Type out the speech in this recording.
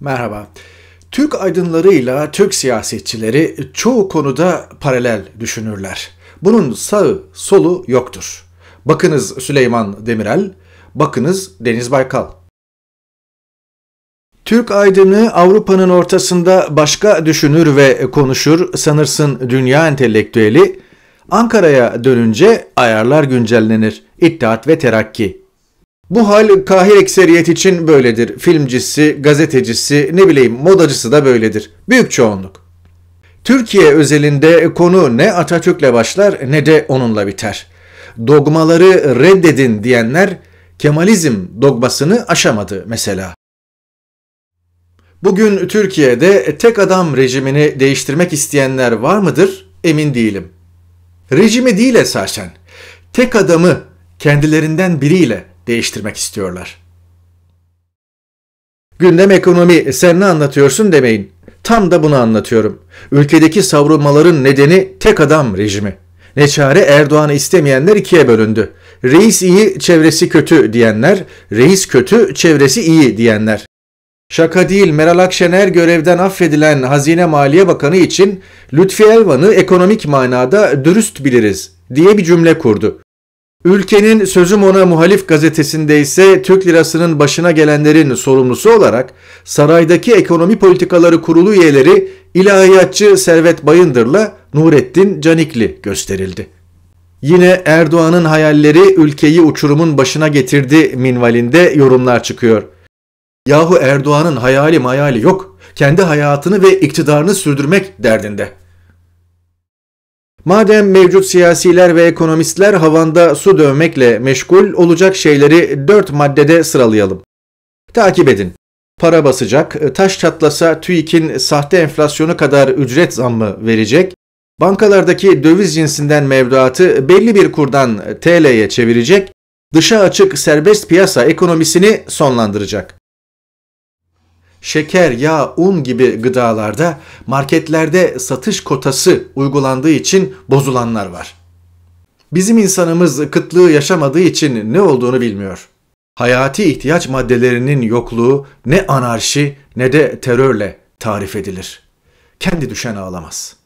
Merhaba. Türk aydınlarıyla Türk siyasetçileri çoğu konuda paralel düşünürler. Bunun sağı solu yoktur. Bakınız Süleyman Demirel, bakınız Deniz Baykal. Türk aydını Avrupa'nın ortasında başka düşünür ve konuşur sanırsın dünya entelektüeli. Ankara'ya dönünce ayarlar güncellenir. İttihat ve Terakki bu hal kahir ekseriyet için böyledir. Filmcisi, gazetecisi, ne bileyim modacısı da böyledir. Büyük çoğunluk. Türkiye özelinde konu ne Atatürk'le başlar ne de onunla biter. Dogmaları reddedin diyenler Kemalizm dogmasını aşamadı mesela. Bugün Türkiye'de tek adam rejimini değiştirmek isteyenler var mıdır? Emin değilim. Rejimi değil esasen. Tek adamı kendilerinden biriyle değiştirmek istiyorlar. Gündem ekonomi sen ne anlatıyorsun demeyin. Tam da bunu anlatıyorum. Ülkedeki savrulmaların nedeni tek adam rejimi. Ne çare Erdoğan'ı istemeyenler ikiye bölündü. Reis iyi, çevresi kötü diyenler, reis kötü, çevresi iyi diyenler. Şaka değil Meral Akşener görevden affedilen Hazine Maliye Bakanı için Lütfi Elvan'ı ekonomik manada dürüst biliriz diye bir cümle kurdu. Ülkenin Sözüm Ona Muhalif gazetesinde ise Türk lirasının başına gelenlerin sorumlusu olarak saraydaki ekonomi politikaları kurulu üyeleri ilahiyatçı Servet Bayındır'la Nurettin Canikli gösterildi. Yine Erdoğan'ın hayalleri ülkeyi uçurumun başına getirdi minvalinde yorumlar çıkıyor. Yahu Erdoğan'ın hayali mayali yok. Kendi hayatını ve iktidarını sürdürmek derdinde. Madem mevcut siyasiler ve ekonomistler havanda su dövmekle meşgul olacak şeyleri dört maddede sıralayalım. Takip edin. Para basacak, taş çatlasa TÜİK'in sahte enflasyonu kadar ücret zammı verecek, bankalardaki döviz cinsinden mevduatı belli bir kurdan TL'ye çevirecek, dışa açık serbest piyasa ekonomisini sonlandıracak şeker, yağ, un gibi gıdalarda marketlerde satış kotası uygulandığı için bozulanlar var. Bizim insanımız kıtlığı yaşamadığı için ne olduğunu bilmiyor. Hayati ihtiyaç maddelerinin yokluğu ne anarşi ne de terörle tarif edilir. Kendi düşen ağlamaz.''